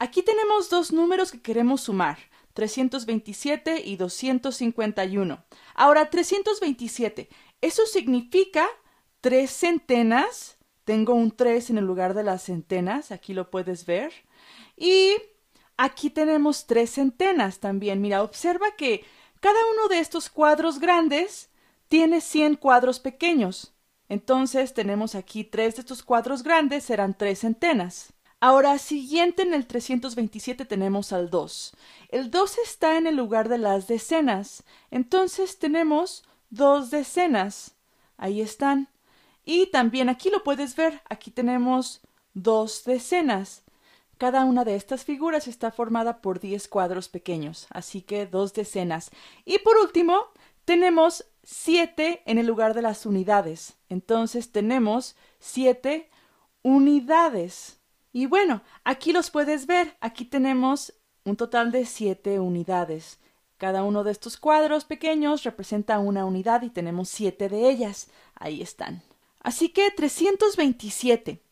Aquí tenemos dos números que queremos sumar, 327 y 251. Ahora, 327, eso significa tres centenas. Tengo un 3 en el lugar de las centenas, aquí lo puedes ver. Y aquí tenemos tres centenas también. Mira, observa que cada uno de estos cuadros grandes tiene 100 cuadros pequeños. Entonces tenemos aquí tres de estos cuadros grandes, serán tres centenas. Ahora, siguiente en el 327 tenemos al 2. El 2 está en el lugar de las decenas. Entonces tenemos dos decenas. Ahí están. Y también aquí lo puedes ver. Aquí tenemos dos decenas. Cada una de estas figuras está formada por 10 cuadros pequeños, así que dos decenas. Y por último, tenemos 7 en el lugar de las unidades. Entonces tenemos 7 unidades. Y bueno, aquí los puedes ver. Aquí tenemos un total de siete unidades. Cada uno de estos cuadros pequeños representa una unidad y tenemos siete de ellas. Ahí están. Así que 327.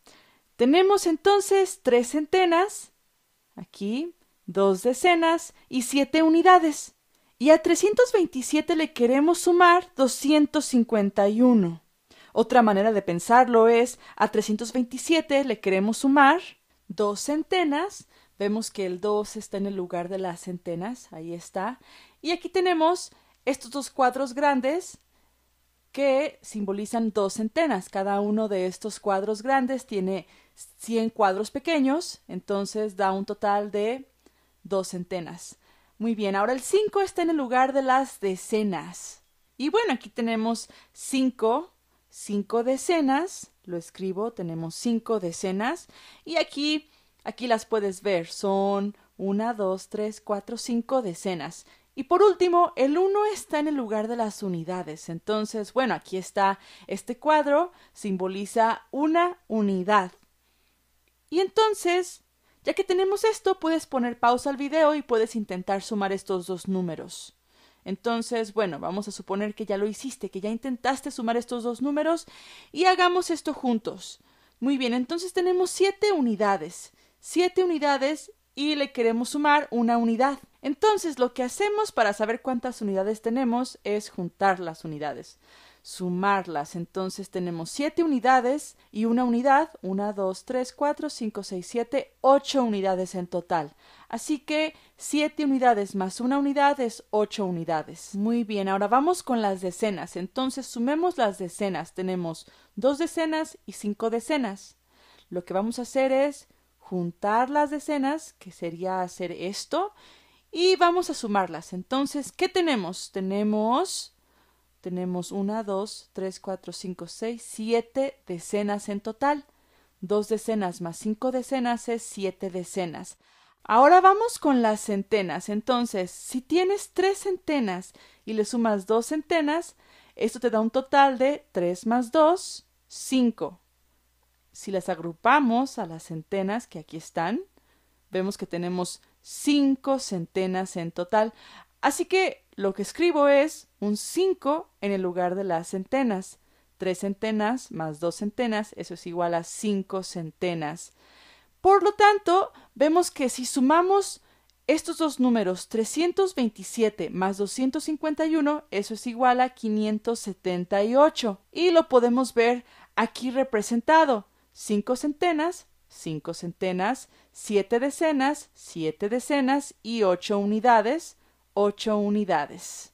Tenemos entonces tres centenas, aquí dos decenas y siete unidades. Y a 327 le queremos sumar 251. Otra manera de pensarlo es a 327 le queremos sumar dos centenas. Vemos que el 2 está en el lugar de las centenas, ahí está. Y aquí tenemos estos dos cuadros grandes que simbolizan dos centenas. Cada uno de estos cuadros grandes tiene 100 cuadros pequeños, entonces da un total de dos centenas. Muy bien, ahora el 5 está en el lugar de las decenas. Y bueno, aquí tenemos 5 cinco decenas, lo escribo, tenemos cinco decenas y aquí, aquí las puedes ver, son una, dos, tres, cuatro, cinco decenas. Y por último, el 1 está en el lugar de las unidades. Entonces, bueno, aquí está este cuadro, simboliza una unidad. Y entonces, ya que tenemos esto, puedes poner pausa al video y puedes intentar sumar estos dos números. Entonces, bueno, vamos a suponer que ya lo hiciste, que ya intentaste sumar estos dos números y hagamos esto juntos. Muy bien, entonces tenemos siete unidades. Siete unidades y le queremos sumar una unidad. Entonces, lo que hacemos para saber cuántas unidades tenemos es juntar las unidades sumarlas. Entonces tenemos siete unidades y una unidad, una, dos, tres, cuatro, cinco, seis, siete, ocho unidades en total. Así que siete unidades más una unidad es ocho unidades. Muy bien, ahora vamos con las decenas. Entonces sumemos las decenas. Tenemos dos decenas y cinco decenas. Lo que vamos a hacer es juntar las decenas, que sería hacer esto, y vamos a sumarlas. Entonces, ¿qué tenemos? Tenemos tenemos 1, 2, 3, 4, 5, 6, 7 decenas en total. 2 decenas más 5 decenas es 7 decenas. Ahora vamos con las centenas. Entonces, si tienes 3 centenas y le sumas 2 centenas, esto te da un total de 3 más 2, 5. Si las agrupamos a las centenas que aquí están, vemos que tenemos 5 centenas en total. Así que lo que escribo es un 5 en el lugar de las centenas. Tres centenas más dos centenas, eso es igual a cinco centenas. Por lo tanto, vemos que si sumamos estos dos números, 327 más 251, eso es igual a 578. Y lo podemos ver aquí representado. 5 centenas, 5 centenas, 7 decenas, 7 decenas y 8 unidades. 8 unidades.